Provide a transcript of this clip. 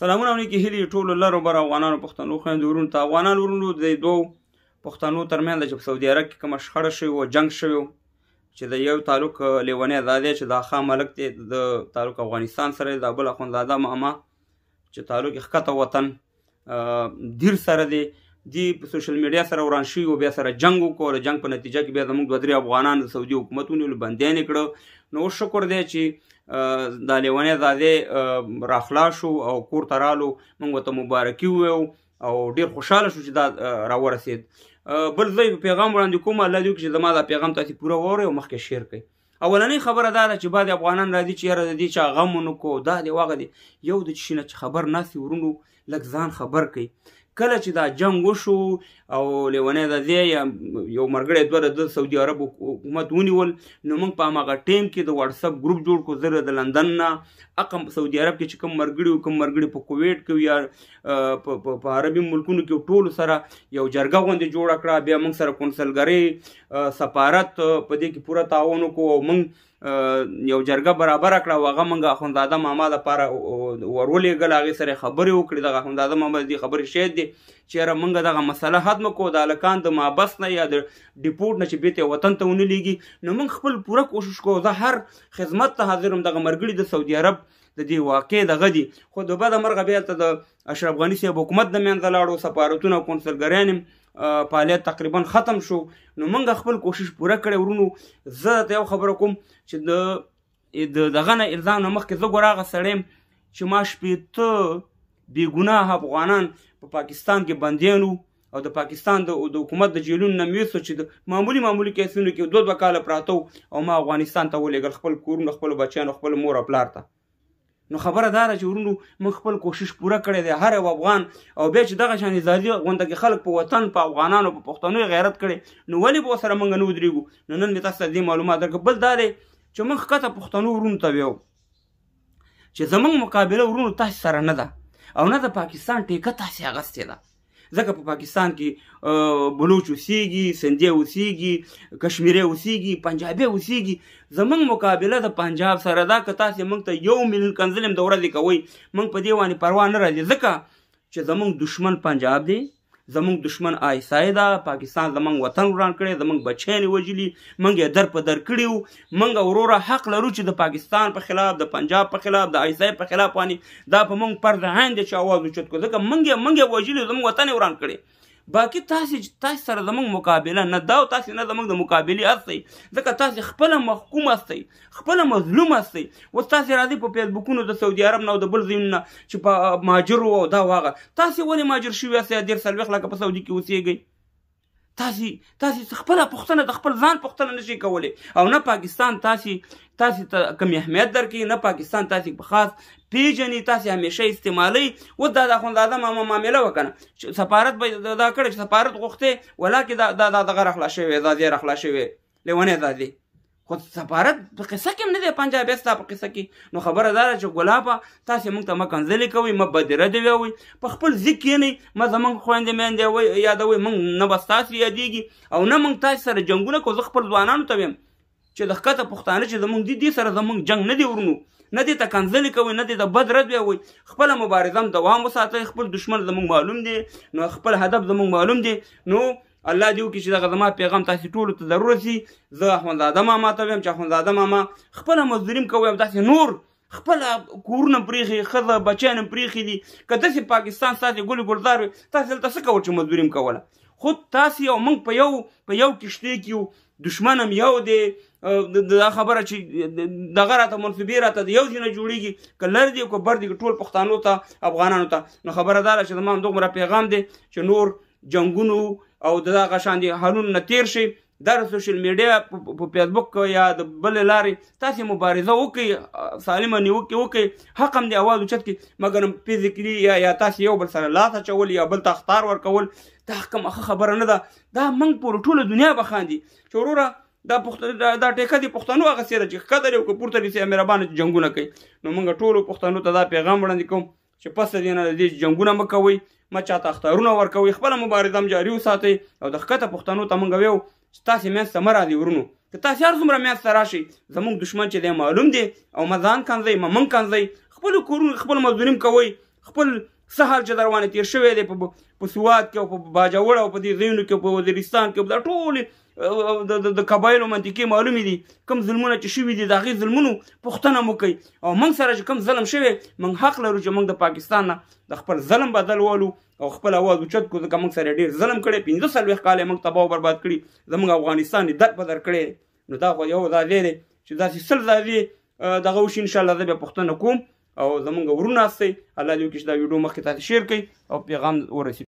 سلامونه اونې کې هلي ټولو لرو بر افغانانو پښتنو خويندو ورونو ته افغانان ورونو د دوو پښتنو ترمنځ چې سعودي عرب کې کوم شخړه شوی او جنگ شوی چې د یو تعلق لیونی زاده چې د خام ملک دی د تعلق افغانستان سره د بل اخوند زاده ماما چې تعلق ښکته وطن دیر سره دی دی په سوشل میډیا سره وران شي او بیا سره جنگ وکړ جنگ په نتیجه کې بیا زموږ دوه درې افغانان د سعودي حکومت ونیول بندیان کړه نو شکر دی چې دا لیونی زاده راخلا شو او کور ته رالو موږ ته مبارکي ویو او ډیر خوشاله شو چې دا راورسید بل ځای پیغام وړاندې کوم الله دې چې زما دا پیغام تاسو پوره وره او مخکې شیر کړئ اولنۍ خبره دا ده چې بعد افغانان راځي چې یاره د دې چا غم ونکو دا دی واغه دی یو د چینه خبر ناسي ورونو لږ ځان خبر کړي کله چې دا جنگ وشو او لیونی د دې یو مرګړی دوه د سعودي عرب حکومت ونیول نو موږ په هغه ټیم کې د واتساپ ګروپ جوړ کو زره د لندن نه اقم سعودي عرب کې چې کوم مرګړی او کوم مرګړی په کویټ کې یا په عربي ملکونو کې ټول سره یو جرګه غونډه جوړ کړه بیا موږ سره کنسلګری سفارت په دې کې پوره تعاون وکړو او موږ یو جرګه برابر کړه واغه منګه اخوندزاده ماما لپاره ورولېګل هغه سره خبرې وکړې د اخوندزاده ماما دې خبرې شید دي چې را منګه دغه مسله ختم کو د الکان د مابس نه یا د ډیپورټ نه چې بیت وطن ته ونلېږي نو موږ خپل پوره کوشش کوو زه هر خدمت ته حاضر هم دغه مرګړي د سعودي عرب د دې واقعې دغه دي خو د بده مرغه بیا هلته د اشرف غني صاحب حکومت د منځه لاړو سفارتونه او کنسلګریان فعالیت تقریبا ختم شو نو موږ خپل کوشش پوره کړی ورونو زه درته یو خبره کوم چې د دغه نه الزام نه مخکې زه ګوره هغه سړی چې ما شپېته بې ګناه افغانان په پا پاکستان کې بندیان وو او د پاکستان د حکومت د جیلونو نه میوسو چې د معمولی معمولی کیسونو کې دوه دوه کاله پراته او ما افغانستان ته ولېږل خپل کورونه خپل بچیانو خپل مور او پلار ته نو خبره دار چې ورونو موږ خپل کوشش پوره کړی دی هر یو افغان او بیا چې دغه شان زادي غونډه کې خلک په وطن په افغانانو په پښتنو غیرت کړي نو ولې به سره موږ نه ودرېږو نو نن مې تاسو ته دې معلومات درکړ بل دا دی چې موږ ښکته پښتنو ورونو ته ویو چې زمونږ مقابله ورونو تاسو سره نه ده او نه د پاکستان ټیکه تاسو اغستې ده ځکه په پا پاکستان کې بلوچ اوسیږي سندې اوسیږي کشمیري اوسیږي پنجابي اوسیږي زمونږ مقابله د پنجاب سره ده که تاسې موږ ته یو میلیون کنځلم د ورځې کوئ موږ په دې باندې پروا نه راځي ځکه چې زمونږ دشمن پنجاب دی زمونږ دشمن آیسای ده پاکستان زمونږ وطن وران کړی زمونږ بچیان وجلی مونږ یې در په در کړیو مونږ وروره حق لرو چې د پاکستان په خلاف د پنجاب په خلاف د آیسای په خلاف وانی دا په مونږ پر عین دی چې اواز اوچت کړو ځکه مونږ یې مونږ یې وجلی زمونږ وطن وران کړی باقی تاسو تاسو سره زمونږ مقابله نه دا او تاسو نه زمونږ د مقابلې استئ ځکه تاسو خپله محکوم استئ خپله مظلوم استئ اوس تاسو راځئ په فیسبوکونو د سعودي عرب نه او د بل ځایونو نه چې په مهاجرو او دا او هغه تاسو ولې مهاجر شوي یاست یا ډېر څلوېښت لکه په سعودي کې اوسېږئ تاسو تاسو خپل پښتنه د خپل ځان پښتنه نشي کولی او نه پاکستان تاسو تاسو ته کم اهمیت درکې نه پاکستان تاسو په خاص پیژنې تاسو همیشه استعمالي و دا د خون لاده ما معامله وکنه سفارت به دا کړ چې سفارت غوښته ولکه دا دا دغه رخلا شوی دا دې رخلا شوی لونه دا دی خو سفارت په قصه کې نه دی پنجابي ستا په قصه کې نو خبره دا چې ګلابه تاسو موږ ته مکنځلې کوي م بدره دی وي په خپل ذکر نه م زمون خويندې مندې وي یادوي موږ نه بس تاسو یادېږي او نه موږ تاسو سره جنگونه کو زه خپل ځوانانو ته ویم چې د ښکته پښتانه چې زمونږ دي دي سره زمونږ جنگ نه دی ورنو نه دي ته کنځلې کوي نه دي د بد رد وي خپل مبارزه دوام وساتي خپل دشمن زمونږ معلوم دی نو خپل هدف زمونږ معلوم دی نو الله دې وکړي چې دغه زما پیغام تاسو ټولو ته ضرور رسي زه احمدزاده ماما ته وایم چې احمدزاده ماما خپله مزدوري م کوئ او داسې نور خپله کورونه پرېښي ښځه بچیان هم پرېښي دي که داسې پاکستان ستاسې ګلې ګلدار وي تاسې دلته څه کول چې مزدوري م کوله خو تاسې او موږ په یو په یو کښتۍ کې یو دشمن هم یو دی دا خبره چې دغه راته منصوبې راته د یو ځای نه جوړېږي که لر دی که بر دی ټول پښتانو ته افغانانو ته نو خبره دا ده چې زما همدومره پیغام دی چې نور جنګونو او دا غشان دي هارون نتیر شي دا سوشل میډیا په فیسبوک یا د بل لارې تاسو مبارزه وکړي سالمه نیوکه وکړي حق هم دی اواز اوچت کی مګر فزیکلی یا یا تاسو یو بل سره لاس اچول یا بل تختار ورکول دا کوم خبره نه ده دا موږ په ټوله دنیا بخاندي چې وروره دا پښتنه دا ټیکه دی پښتنو هغه سره چې قدر یو کو پورته لسی مهربانه جنگونه کوي نو موږ ټولو پښتنو ته دا پیغام وړاندې کوم چې پس دینه د دې جنگونه مکوي ما چاته اختارونه ورکوي خپل مبارزه هم جاری وساتي او د ښکته پښتنو ته مونږ ویو چې تاسې منځته مه راځي ورونو که تاسې هر څومره منځته راشئ زموږ دښمن چې دی معلوم دی او مه ځان کنځئ مه موږ کنځئ خپلو کورونو خپل مزدوریم کوئ خپل سهال چې در باندې تیر شوی دی په سواد کې او په باجوړ او په دې ځایونو کې په وزیرستان کې دا ټول د قبایلو منطقې معلومې دي کوم ظلمونه چې شوي دي د هغې ظلمونو پوښتنه مو کوي او موږ سره چې کوم ظلم شوی موږ حق لرو چې موږ د پاکستان نه د خپل ظلم بدل والو او خپل اواز اوچت کړو ځکه موږ سره ډېر ظلم کړی پنځه څلوېښت کاله یې موږ تباه او برباد کړي زموږ افغانستان یې دک بدر کړی نو دا خو یو دا دی چې داسې سل ځای دغه وشي انشاءالله زه بیا پوښتنه کوم او زمونږ ورونه استئ الله دې وکړي چې دا ویډیو مخکې تاسو شیر کړئ او پیغام ورسیږي